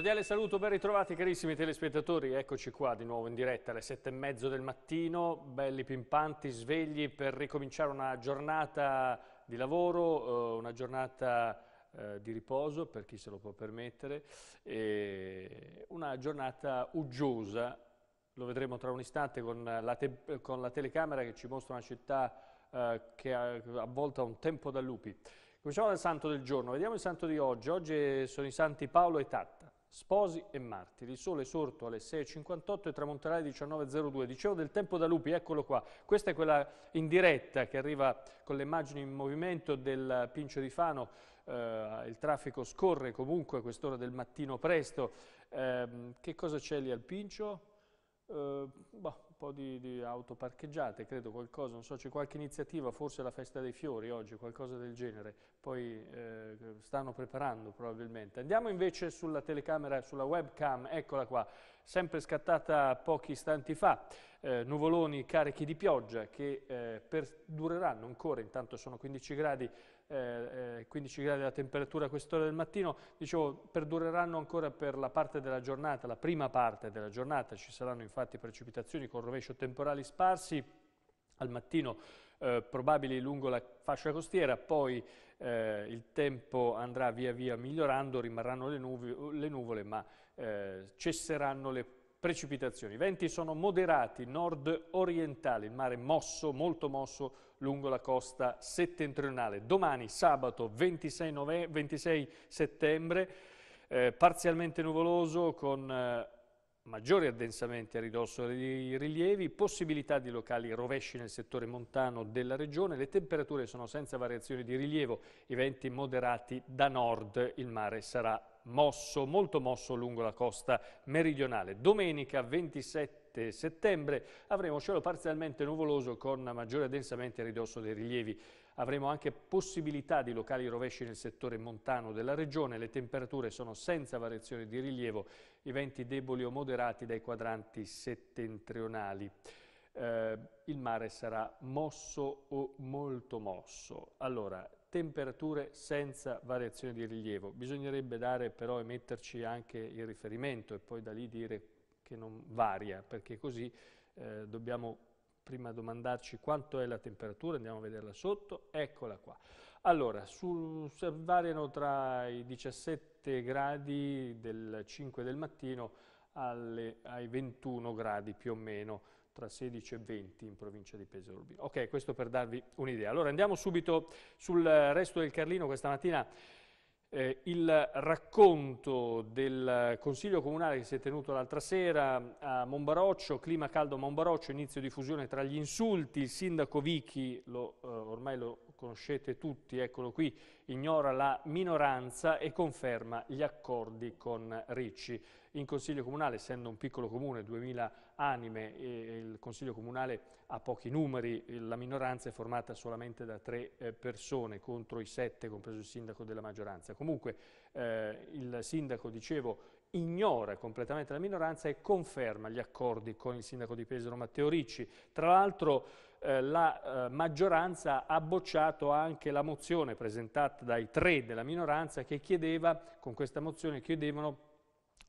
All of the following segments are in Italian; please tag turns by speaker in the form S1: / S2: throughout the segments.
S1: cordiale saluto, ben ritrovati carissimi telespettatori, eccoci qua di nuovo in diretta alle sette e mezzo del mattino, belli pimpanti, svegli per ricominciare una giornata di lavoro, eh, una giornata eh, di riposo per chi se lo può permettere, una giornata uggiosa, lo vedremo tra un istante con la, te con la telecamera che ci mostra una città eh, che ha avvolta un tempo da lupi. Cominciamo dal santo del giorno, vediamo il santo di oggi, oggi sono i santi Paolo e Tatti. Sposi e martiri, il sole sorto alle 6.58 e tramonterà alle 19.02. Dicevo del tempo da lupi, eccolo qua. Questa è quella in diretta che arriva con le immagini in movimento del Pincio di Fano. Eh, il traffico scorre comunque a quest'ora del mattino presto. Eh, che cosa c'è lì al Pincio? Eh, boh po' di, di auto parcheggiate, credo qualcosa, non so, c'è qualche iniziativa, forse la festa dei fiori oggi, qualcosa del genere, poi eh, stanno preparando probabilmente. Andiamo invece sulla telecamera, sulla webcam, eccola qua, sempre scattata pochi istanti fa, eh, nuvoloni carichi di pioggia che eh, perdureranno ancora, intanto sono 15 gradi, eh, 15 eh, gradi la temperatura a quest'ora del mattino, dicevo, perdureranno ancora per la parte della giornata, la prima parte della giornata, ci saranno infatti precipitazioni con rovescio temporali sparsi, al mattino eh, probabili lungo la fascia costiera, poi eh, il tempo andrà via via migliorando, rimarranno le, nuvi, le nuvole ma eh, cesseranno le Precipitazioni. I venti sono moderati, nord-orientali, il mare mosso, molto mosso lungo la costa settentrionale. Domani, sabato 26, 26 settembre, eh, parzialmente nuvoloso con eh, maggiori addensamenti a ridosso dei rilievi, possibilità di locali rovesci nel settore montano della regione, le temperature sono senza variazioni di rilievo, i venti moderati da nord, il mare sarà mosso, molto mosso lungo la costa meridionale. Domenica 27 settembre avremo cielo parzialmente nuvoloso con maggiore addensamento a ridosso dei rilievi. Avremo anche possibilità di locali rovesci nel settore montano della regione, le temperature sono senza variazioni di rilievo, i venti deboli o moderati dai quadranti settentrionali. Eh, il mare sarà mosso o molto mosso. Allora, temperature senza variazione di rilievo. Bisognerebbe dare però e metterci anche il riferimento e poi da lì dire che non varia, perché così eh, dobbiamo prima domandarci quanto è la temperatura, andiamo a vederla sotto, eccola qua. Allora, su, variano tra i 17 gradi del 5 del mattino alle, ai 21 gradi più o meno, tra 16 e 20 in provincia di Pesaro Urbino. Ok, questo per darvi un'idea. Allora andiamo subito sul resto del Carlino questa mattina. Eh, il racconto del Consiglio Comunale che si è tenuto l'altra sera a Monbaroccio, clima caldo a Monbaroccio, inizio di fusione tra gli insulti, il sindaco Vichi, lo, eh, ormai lo conoscete tutti, eccolo qui, ignora la minoranza e conferma gli accordi con Ricci in Consiglio Comunale, essendo un piccolo comune, 2000 anime, il Consiglio Comunale ha pochi numeri, la minoranza è formata solamente da tre eh, persone contro i sette, compreso il sindaco della maggioranza. Comunque eh, il sindaco, dicevo, ignora completamente la minoranza e conferma gli accordi con il sindaco di Pesaro Matteo Ricci. Tra l'altro eh, la eh, maggioranza ha bocciato anche la mozione presentata dai tre della minoranza che chiedeva, con questa mozione chiedevano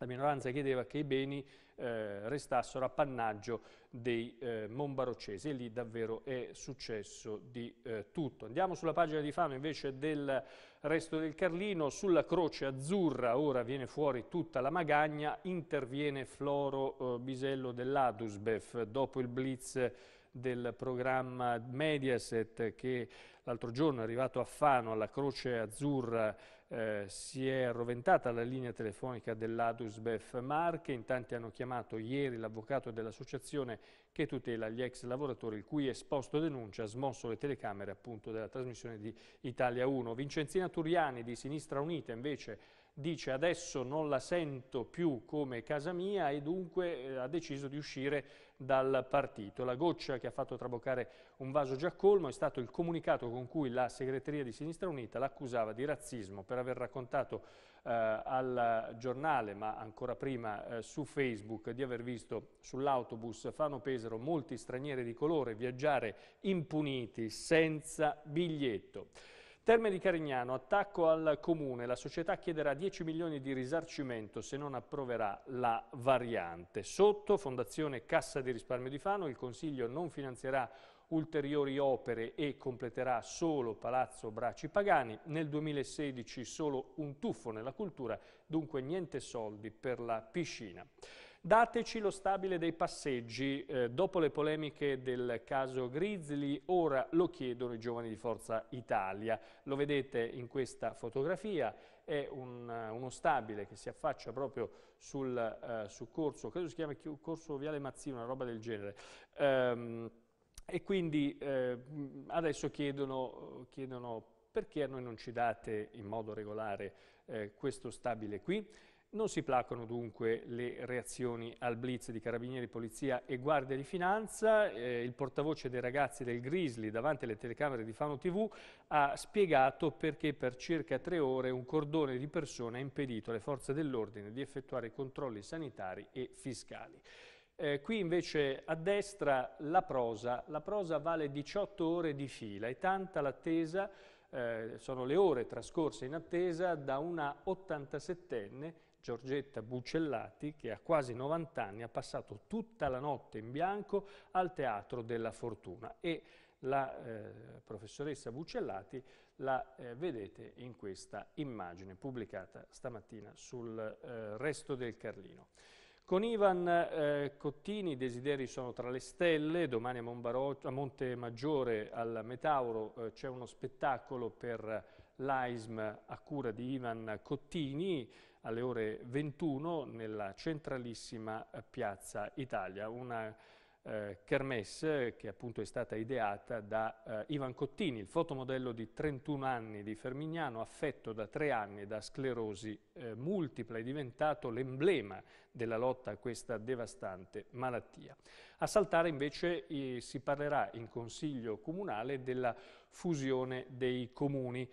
S1: la minoranza chiedeva che i beni eh, restassero appannaggio dei eh, Monbarocesi e lì davvero è successo di eh, tutto. Andiamo sulla pagina di Fano invece del resto del Carlino, sulla croce azzurra ora viene fuori tutta la magagna, interviene Floro eh, Bisello dell'Adusbef dopo il blitz del programma Mediaset che l'altro giorno è arrivato a Fano alla Croce Azzurra eh, si è arroventata la linea telefonica dell'Adusbef Marche, in tanti hanno chiamato ieri l'avvocato dell'associazione che tutela gli ex lavoratori, il cui esposto denuncia ha smosso le telecamere appunto della trasmissione di Italia 1. Vincenzina Turiani di Sinistra Unita invece dice adesso non la sento più come casa mia e dunque eh, ha deciso di uscire dal partito. La goccia che ha fatto traboccare un vaso già colmo è stato il comunicato con cui la segreteria di Sinistra Unita l'accusava di razzismo per aver raccontato eh, al giornale, ma ancora prima eh, su Facebook, di aver visto sull'autobus Fano Pesaro molti stranieri di colore viaggiare impuniti senza biglietto. Terme di Carignano, attacco al comune, la società chiederà 10 milioni di risarcimento se non approverà la variante. Sotto, Fondazione Cassa di Risparmio di Fano, il Consiglio non finanzierà ulteriori opere e completerà solo Palazzo Braci Pagani, nel 2016 solo un tuffo nella cultura, dunque niente soldi per la piscina. Dateci lo stabile dei passeggi. Eh, dopo le polemiche del caso Grizzly, ora lo chiedono i giovani di Forza Italia. Lo vedete in questa fotografia, è un, eh, uno stabile che si affaccia proprio sul, eh, su corso, credo si chiama corso Viale Mazzino, una roba del genere. Um, e quindi eh, adesso chiedono, chiedono perché a noi non ci date in modo regolare eh, questo stabile qui. Non si placano dunque le reazioni al blitz di carabinieri, polizia e guardia di finanza. Eh, il portavoce dei ragazzi del Grizzly davanti alle telecamere di Fano TV ha spiegato perché per circa tre ore un cordone di persone ha impedito alle forze dell'ordine di effettuare controlli sanitari e fiscali. Eh, qui invece a destra la prosa. La prosa vale 18 ore di fila e tanta l'attesa, eh, sono le ore trascorse in attesa da una 87enne Giorgetta Bucellati, che ha quasi 90 anni ha passato tutta la notte in bianco al Teatro della Fortuna e la eh, professoressa Bucellati la eh, vedete in questa immagine pubblicata stamattina sul eh, Resto del Carlino. Con Ivan eh, Cottini i desideri sono tra le stelle, domani a, a Monte Maggiore al Metauro eh, c'è uno spettacolo per l'AISM a cura di Ivan Cottini, alle ore 21 nella centralissima eh, piazza Italia, una eh, kermesse che appunto è stata ideata da eh, Ivan Cottini, il fotomodello di 31 anni di Fermignano, affetto da tre anni da sclerosi eh, multipla, è diventato l'emblema della lotta a questa devastante malattia. A saltare invece eh, si parlerà in Consiglio Comunale della fusione dei comuni.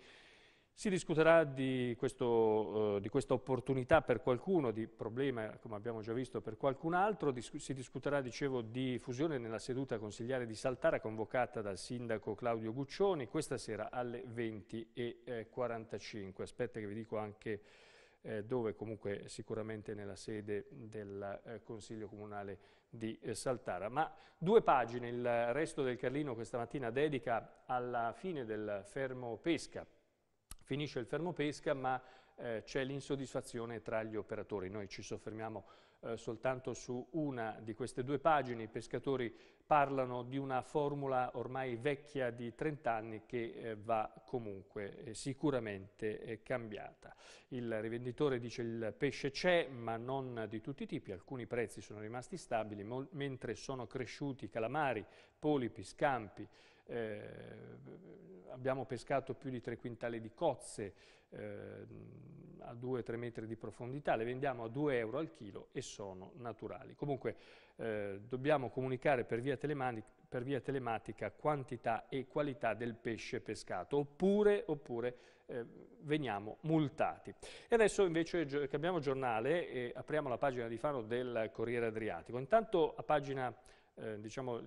S1: Si discuterà di, questo, eh, di, questa opportunità per qualcuno, di problema, come abbiamo già visto, per qualcun altro. Dis si discuterà, dicevo, di fusione nella seduta consigliare di Saltara convocata dal sindaco Claudio Guccioni questa sera alle 20.45. Eh, Aspetta che vi dico anche eh, dove, comunque sicuramente nella sede del eh, Consiglio Comunale di eh, Saltara. Ma due pagine, il resto del Carlino questa mattina dedica alla fine del fermo pesca Finisce il fermo pesca ma eh, c'è l'insoddisfazione tra gli operatori. Noi ci soffermiamo eh, soltanto su una di queste due pagine. I pescatori parlano di una formula ormai vecchia di 30 anni che eh, va comunque eh, sicuramente eh, cambiata. Il rivenditore dice che il pesce c'è ma non di tutti i tipi. Alcuni prezzi sono rimasti stabili mentre sono cresciuti calamari, polipi, scampi, eh, abbiamo pescato più di tre quintali di cozze eh, a 2-3 metri di profondità, le vendiamo a 2 euro al chilo e sono naturali. Comunque eh, dobbiamo comunicare per via, per via, telematica quantità e qualità del pesce pescato, oppure, oppure eh, veniamo multati. E adesso invece cambiamo giornale e apriamo la pagina di Fano del Corriere Adriatico. Intanto a pagina eh, diciamo,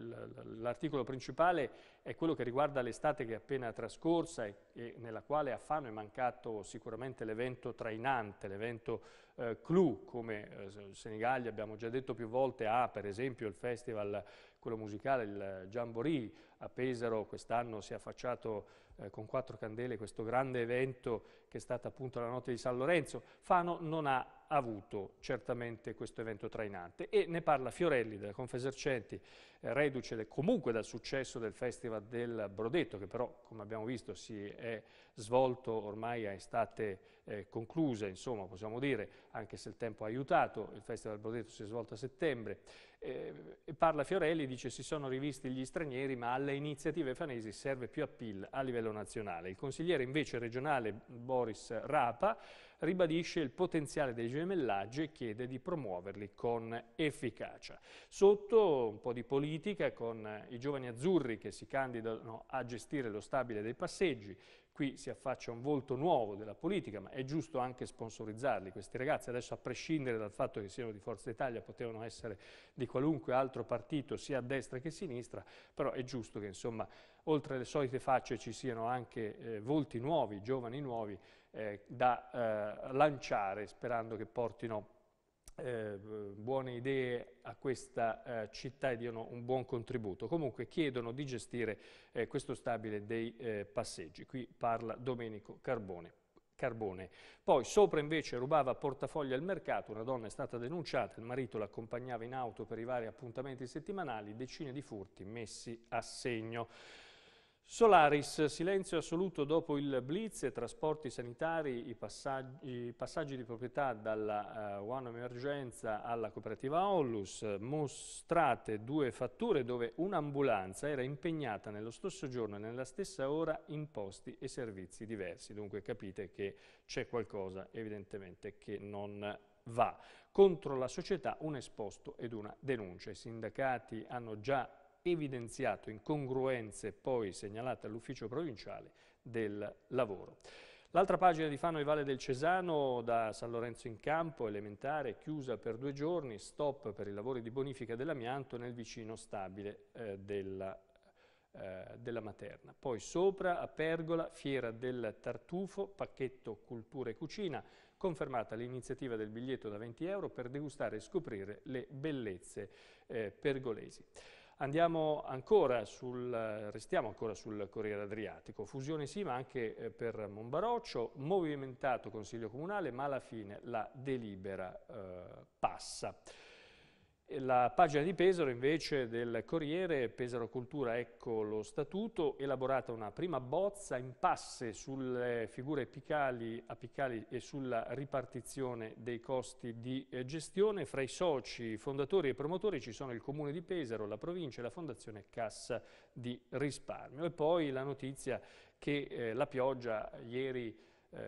S1: l'articolo principale è quello che riguarda l'estate che è appena trascorsa e, e nella quale a Fano è mancato sicuramente l'evento trainante, l'evento eh, clou, come eh, Senigallia abbiamo già detto più volte, ha per esempio il festival, quello musicale, il Jamboree a Pesaro, quest'anno si è affacciato eh, con quattro candele questo grande evento che è stata appunto la notte di San Lorenzo. Fano non ha avuto certamente questo evento trainante e ne parla Fiorelli della Confesercenti reduce comunque dal successo del Festival del Brodetto, che però, come abbiamo visto, si è svolto ormai a estate eh, conclusa, insomma, possiamo dire, anche se il tempo ha aiutato, il Festival del Brodetto si è svolto a settembre. Eh, parla Fiorelli, dice si sono rivisti gli stranieri, ma alle iniziative fanesi serve più appeal a livello nazionale. Il consigliere invece regionale Boris Rapa ribadisce il potenziale dei gemellaggi e chiede di promuoverli con efficacia. Sotto un po' di politica con i giovani azzurri che si candidano a gestire lo stabile dei passeggi, Qui si affaccia un volto nuovo della politica, ma è giusto anche sponsorizzarli. Questi ragazzi, adesso a prescindere dal fatto che siano di Forza Italia, potevano essere di qualunque altro partito, sia a destra che a sinistra, però è giusto che insomma, oltre alle solite facce ci siano anche eh, volti nuovi, giovani nuovi, eh, da eh, lanciare sperando che portino eh, buone idee a questa eh, città e diano un buon contributo. Comunque chiedono di gestire eh, questo stabile dei eh, passeggi. Qui parla Domenico Carbone. Carbone. Poi sopra invece rubava portafogli al mercato, una donna è stata denunciata, il marito l'accompagnava in auto per i vari appuntamenti settimanali, decine di furti messi a segno. Solaris, silenzio assoluto dopo il blitz trasporti sanitari, i passaggi, i passaggi di proprietà dalla uh, One Emergenza alla cooperativa Onlus, mostrate due fatture dove un'ambulanza era impegnata nello stesso giorno e nella stessa ora in posti e servizi diversi, dunque capite che c'è qualcosa evidentemente che non va. Contro la società un esposto ed una denuncia, i sindacati hanno già evidenziato incongruenze poi segnalate all'ufficio provinciale del lavoro. L'altra pagina di Fano e Valle del Cesano, da San Lorenzo in Campo, elementare, chiusa per due giorni, stop per i lavori di bonifica dell'amianto nel vicino stabile eh, della eh, della materna. Poi sopra a Pergola, fiera del tartufo, pacchetto cultura e cucina, confermata l'iniziativa del biglietto da 20 euro per degustare e scoprire le bellezze eh, pergolesi. Andiamo Ancora sul, restiamo ancora sul Corriere Adriatico, fusione sì ma anche eh, per Monbaroccio, movimentato Consiglio Comunale ma alla fine la delibera eh, passa. La pagina di Pesaro invece del Corriere, Pesaro Cultura, ecco lo statuto, elaborata una prima bozza, in impasse sulle figure apicali, apicali e sulla ripartizione dei costi di eh, gestione. Fra i soci, fondatori e promotori ci sono il Comune di Pesaro, la provincia e la Fondazione Cassa di Risparmio. E poi la notizia che eh, la pioggia ieri... Eh,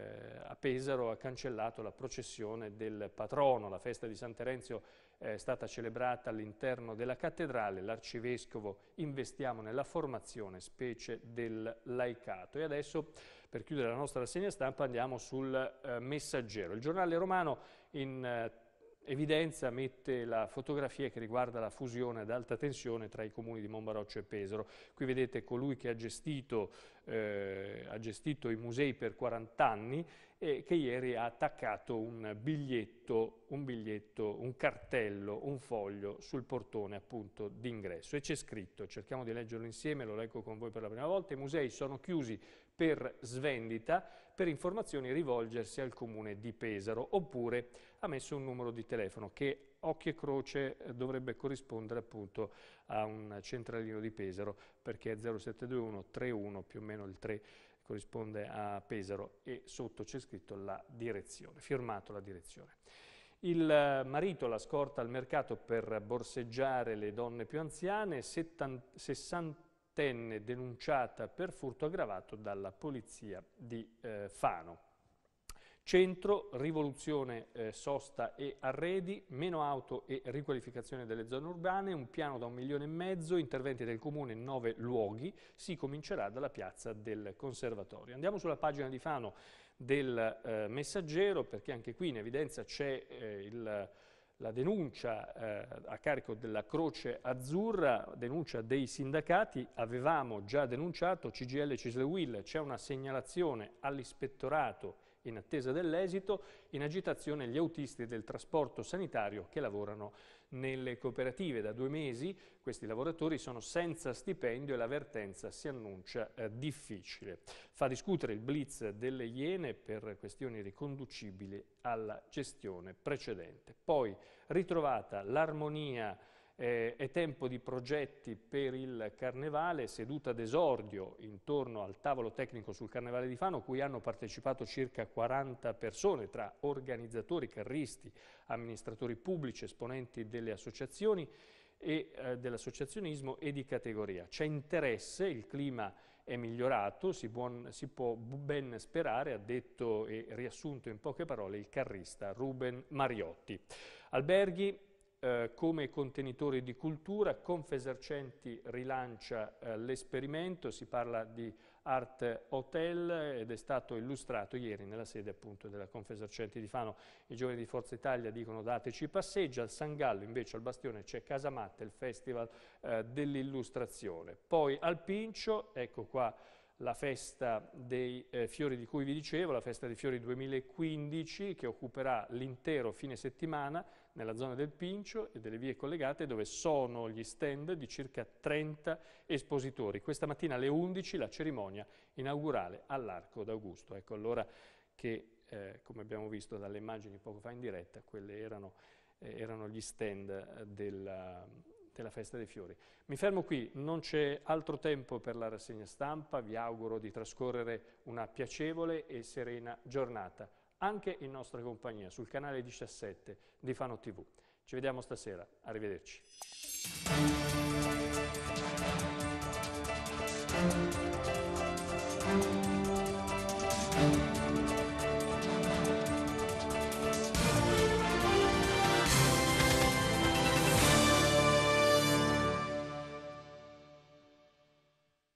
S1: a Pesaro ha cancellato la processione del patrono, la festa di San Terenzio è stata celebrata all'interno della cattedrale, l'arcivescovo investiamo nella formazione specie del laicato. E adesso per chiudere la nostra rassegna stampa andiamo sul eh, messaggero. Il giornale romano in eh, evidenza mette la fotografia che riguarda la fusione ad alta tensione tra i comuni di Monbaroccio e Pesaro. Qui vedete colui che ha gestito, eh, ha gestito i musei per 40 anni e che ieri ha attaccato un biglietto, un, biglietto, un cartello, un foglio sul portone appunto d'ingresso e c'è scritto, cerchiamo di leggerlo insieme, lo leggo con voi per la prima volta, i musei sono chiusi per svendita, per informazioni rivolgersi al comune di Pesaro oppure ha messo un numero di telefono che occhio e croce dovrebbe corrispondere appunto a un centralino di Pesaro perché è 31 più o meno il 3 corrisponde a Pesaro e sotto c'è scritto la direzione, firmato la direzione. Il marito la scorta al mercato per borseggiare le donne più anziane, 70, 60 tenne denunciata per furto aggravato dalla polizia di eh, Fano. Centro, rivoluzione, eh, sosta e arredi, meno auto e riqualificazione delle zone urbane, un piano da un milione e mezzo, interventi del comune in nove luoghi, si comincerà dalla piazza del conservatorio. Andiamo sulla pagina di Fano del eh, messaggero perché anche qui in evidenza c'è eh, il la denuncia eh, a carico della Croce Azzurra, denuncia dei sindacati, avevamo già denunciato CGL Cislewill, c'è una segnalazione all'ispettorato in attesa dell'esito, in agitazione gli autisti del trasporto sanitario che lavorano nelle cooperative. Da due mesi questi lavoratori sono senza stipendio e l'avvertenza si annuncia eh, difficile. Fa discutere il blitz delle Iene per questioni riconducibili alla gestione precedente. Poi ritrovata l'armonia eh, è tempo di progetti per il Carnevale, seduta d'esordio intorno al tavolo tecnico sul Carnevale di Fano, cui hanno partecipato circa 40 persone, tra organizzatori, carristi, amministratori pubblici, esponenti delle associazioni e eh, dell'associazionismo e di categoria. C'è interesse, il clima è migliorato, si, buon, si, può ben sperare, ha detto e riassunto in poche parole il carrista Ruben Mariotti. Alberghi eh, come contenitori di cultura, Confesercenti rilancia eh, l'esperimento, si parla di Art Hotel ed è stato illustrato ieri nella sede appunto della Confesercenti di Fano. I giovani di Forza Italia dicono dateci passeggio, al San Gallo invece al Bastione c'è Casamatta, il festival eh, dell'illustrazione. Poi al Pincio, ecco qua la festa dei eh, fiori di cui vi dicevo, la festa dei fiori 2015 che occuperà l'intero fine settimana nella zona del Pincio e delle vie collegate dove sono gli stand di circa 30 espositori. Questa mattina alle 11 la cerimonia inaugurale all'Arco d'Augusto. Ecco allora che, eh, come abbiamo visto dalle immagini poco fa in diretta, quelli erano, eh, erano gli stand eh, della, della Festa dei Fiori. Mi fermo qui, non c'è altro tempo per la rassegna stampa, vi auguro di trascorrere una piacevole e serena giornata anche in nostra compagnia sul canale 17 di Fano TV. Ci vediamo stasera, arrivederci.